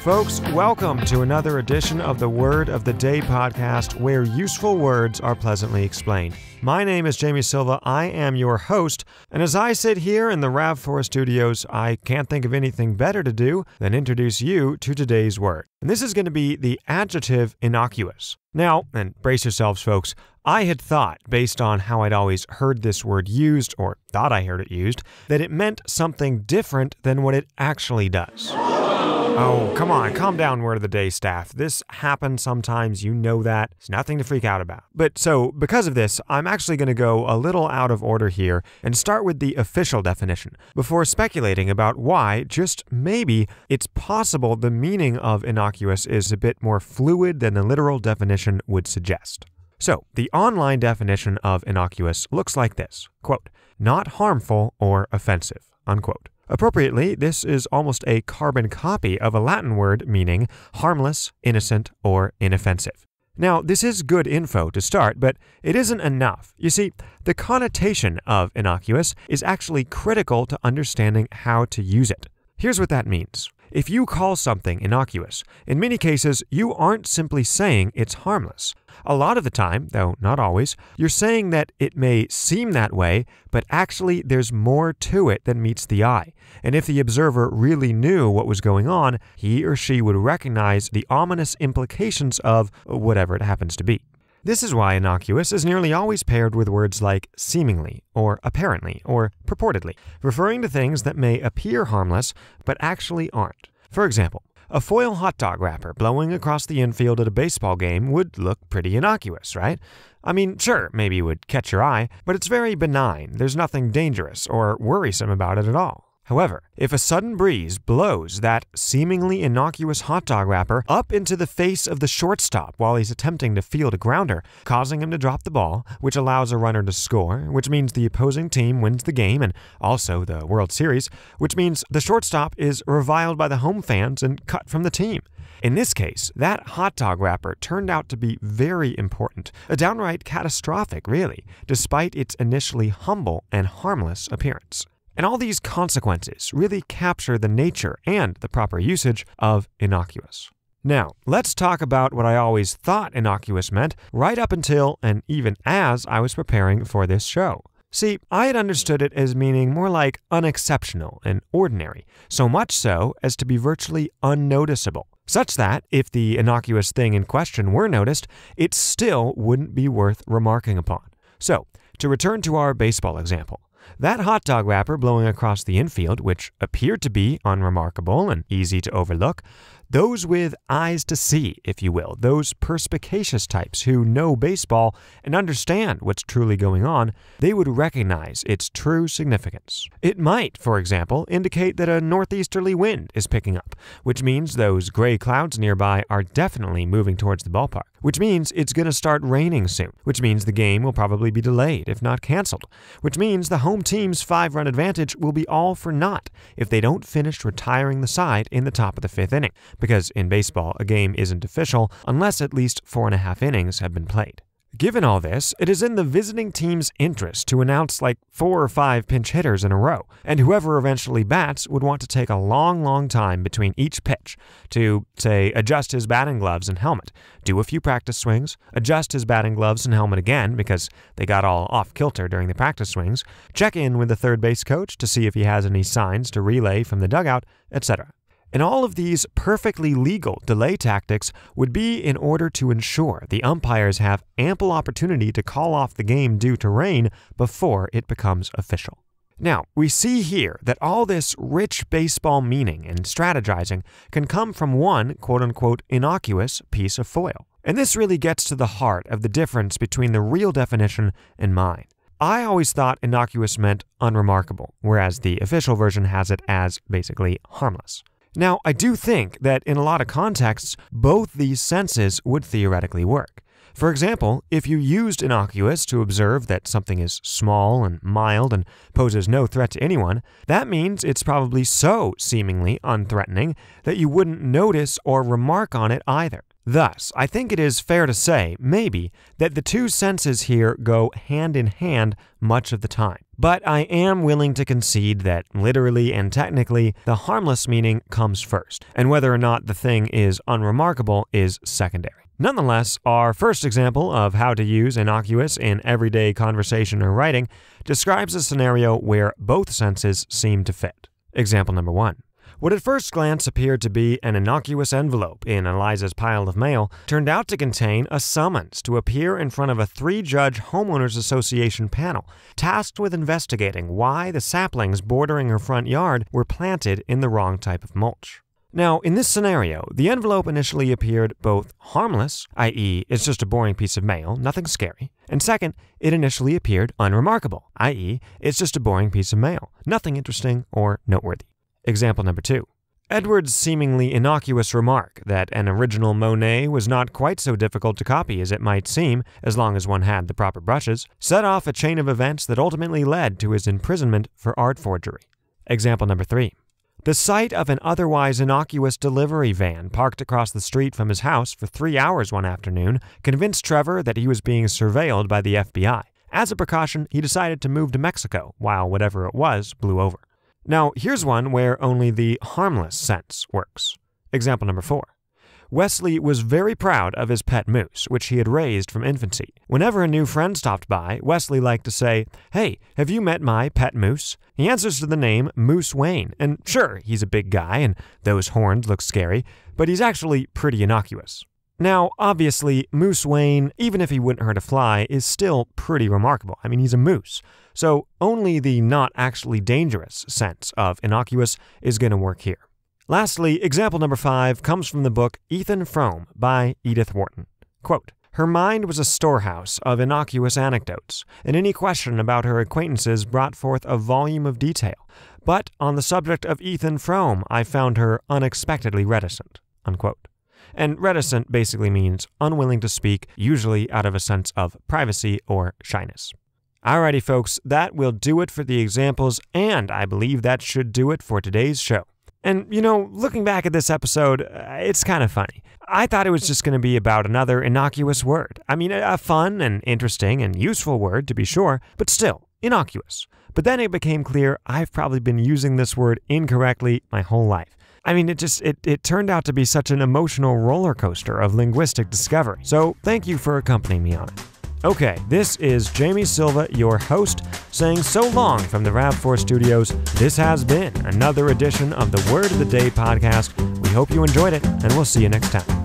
Folks, welcome to another edition of the Word of the Day podcast where useful words are pleasantly explained. My name is Jamie Silva. I am your host. And as I sit here in the RAV4 studios, I can't think of anything better to do than introduce you to today's word. And this is going to be the adjective innocuous. Now, and brace yourselves, folks, I had thought, based on how I'd always heard this word used, or thought I heard it used, that it meant something different than what it actually does. Oh, come on, calm down, word of the day staff. This happens sometimes, you know that. It's nothing to freak out about. But so, because of this, I'm actually going to go a little out of order here and start with the official definition before speculating about why, just maybe, it's possible the meaning of innocuous is a bit more fluid than the literal definition would suggest. So, the online definition of innocuous looks like this quote, not harmful or offensive, unquote. Appropriately, this is almost a carbon copy of a Latin word meaning harmless, innocent, or inoffensive. Now, this is good info to start, but it isn't enough. You see, the connotation of innocuous is actually critical to understanding how to use it. Here's what that means. If you call something innocuous, in many cases, you aren't simply saying it's harmless. A lot of the time, though not always, you're saying that it may seem that way, but actually there's more to it than meets the eye. And if the observer really knew what was going on, he or she would recognize the ominous implications of whatever it happens to be. This is why innocuous is nearly always paired with words like seemingly, or apparently, or purportedly, referring to things that may appear harmless but actually aren't. For example, a foil hot dog wrapper blowing across the infield at a baseball game would look pretty innocuous, right? I mean, sure, maybe it would catch your eye, but it's very benign. There's nothing dangerous or worrisome about it at all. However, if a sudden breeze blows that seemingly innocuous hot dog wrapper up into the face of the shortstop while he's attempting to field a grounder, causing him to drop the ball, which allows a runner to score, which means the opposing team wins the game and also the World Series, which means the shortstop is reviled by the home fans and cut from the team. In this case, that hot dog wrapper turned out to be very important, a downright catastrophic, really, despite its initially humble and harmless appearance. And all these consequences really capture the nature and the proper usage of innocuous. Now, let's talk about what I always thought innocuous meant right up until and even as I was preparing for this show. See, I had understood it as meaning more like unexceptional and ordinary, so much so as to be virtually unnoticeable, such that if the innocuous thing in question were noticed, it still wouldn't be worth remarking upon. So, to return to our baseball example, that hot dog wrapper blowing across the infield, which appeared to be unremarkable and easy to overlook, those with eyes to see, if you will, those perspicacious types who know baseball and understand what's truly going on, they would recognize its true significance. It might, for example, indicate that a northeasterly wind is picking up, which means those gray clouds nearby are definitely moving towards the ballpark, which means it's going to start raining soon, which means the game will probably be delayed, if not canceled, which means the home team's five run advantage will be all for naught if they don't finish retiring the side in the top of the fifth inning because in baseball, a game isn't official unless at least four and a half innings have been played. Given all this, it is in the visiting team's interest to announce like four or five pinch hitters in a row, and whoever eventually bats would want to take a long, long time between each pitch to, say, adjust his batting gloves and helmet, do a few practice swings, adjust his batting gloves and helmet again because they got all off kilter during the practice swings, check in with the third base coach to see if he has any signs to relay from the dugout, etc. And all of these perfectly legal delay tactics would be in order to ensure the umpires have ample opportunity to call off the game due to rain before it becomes official. Now, we see here that all this rich baseball meaning and strategizing can come from one quote unquote innocuous piece of foil. And this really gets to the heart of the difference between the real definition and mine. I always thought innocuous meant unremarkable, whereas the official version has it as basically harmless. Now, I do think that in a lot of contexts, both these senses would theoretically work. For example, if you used an Oculus to observe that something is small and mild and poses no threat to anyone, that means it's probably so seemingly unthreatening that you wouldn't notice or remark on it either. Thus, I think it is fair to say, maybe, that the two senses here go hand in hand much of the time. But I am willing to concede that, literally and technically, the harmless meaning comes first, and whether or not the thing is unremarkable is secondary. Nonetheless, our first example of how to use innocuous in everyday conversation or writing describes a scenario where both senses seem to fit. Example number one. What at first glance appeared to be an innocuous envelope in Eliza's pile of mail turned out to contain a summons to appear in front of a three judge Homeowners Association panel tasked with investigating why the saplings bordering her front yard were planted in the wrong type of mulch. Now, in this scenario, the envelope initially appeared both harmless, i.e., it's just a boring piece of mail, nothing scary, and second, it initially appeared unremarkable, i.e., it's just a boring piece of mail, nothing interesting or noteworthy. Example number two. Edward's seemingly innocuous remark that an original Monet was not quite so difficult to copy as it might seem, as long as one had the proper brushes, set off a chain of events that ultimately led to his imprisonment for art forgery. Example number three. The sight of an otherwise innocuous delivery van parked across the street from his house for three hours one afternoon convinced Trevor that he was being surveilled by the FBI. As a precaution, he decided to move to Mexico while whatever it was blew over. Now, here's one where only the harmless sense works. Example number four. Wesley was very proud of his pet moose, which he had raised from infancy. Whenever a new friend stopped by, Wesley liked to say, Hey, have you met my pet moose? He answers to the name Moose Wayne, and sure, he's a big guy and those horns look scary, but he's actually pretty innocuous. Now, obviously, Moose Wayne, even if he wouldn't hurt a fly, is still pretty remarkable. I mean, he's a moose. So only the not actually dangerous sense of innocuous is going to work here. Lastly, example number five comes from the book Ethan Frome by Edith Wharton. Quote, her mind was a storehouse of innocuous anecdotes, and any question about her acquaintances brought forth a volume of detail. But on the subject of Ethan Frome, I found her unexpectedly reticent. Unquote and reticent basically means unwilling to speak, usually out of a sense of privacy or shyness. Alrighty, folks, that will do it for the examples, and I believe that should do it for today's show. And, you know, looking back at this episode, uh, it's kind of funny. I thought it was just going to be about another innocuous word. I mean, a fun and interesting and useful word, to be sure, but still, innocuous. But then it became clear I've probably been using this word incorrectly my whole life. I mean, it just it, it turned out to be such an emotional roller coaster of linguistic discovery. So thank you for accompanying me on it. Okay, this is Jamie Silva, your host, saying so long from the RAV4 studios. This has been another edition of the Word of the Day podcast. We hope you enjoyed it, and we'll see you next time.